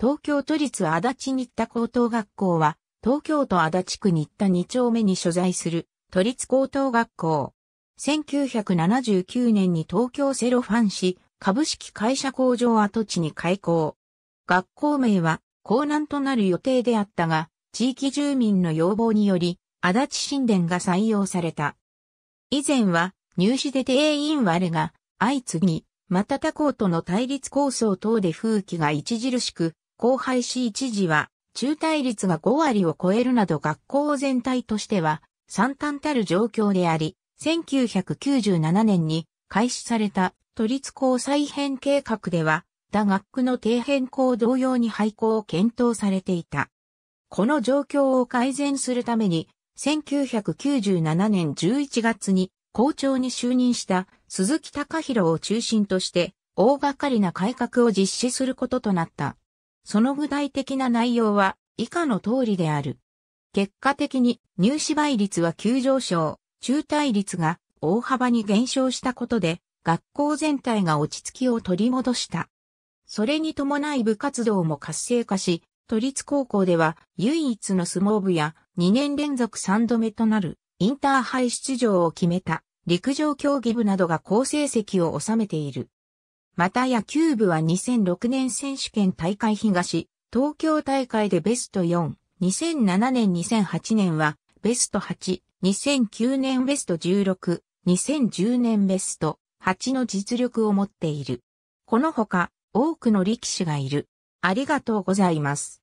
東京都立足立新田高等学校は、東京都足立区新田2丁目に所在する都立高等学校。1979年に東京セロファン市株式会社工場跡地に開校。学校名は港南となる予定であったが、地域住民の要望により、足立神殿が採用された。以前は入試で定員割れが相次ぎ、また他校との対立構想等で風紀が著しく校廃止一時は、中退率が5割を超えるなど学校全体としては、惨憺たる状況であり、1997年に開始された都立校再編計画では、他学区の底辺校同様に廃校を検討されていた。この状況を改善するために、1997年11月に校長に就任した鈴木隆弘を中心として、大掛かりな改革を実施することとなった。その具体的な内容は以下の通りである。結果的に入試倍率は急上昇、中退率が大幅に減少したことで、学校全体が落ち着きを取り戻した。それに伴い部活動も活性化し、都立高校では唯一の相撲部や2年連続3度目となるインターハイ出場を決めた陸上競技部などが好成績を収めている。また野球部は2006年選手権大会東、東京大会でベスト4、2007年2008年はベスト8、2009年ベスト16、2010年ベスト8の実力を持っている。このほか多くの力士がいる。ありがとうございます。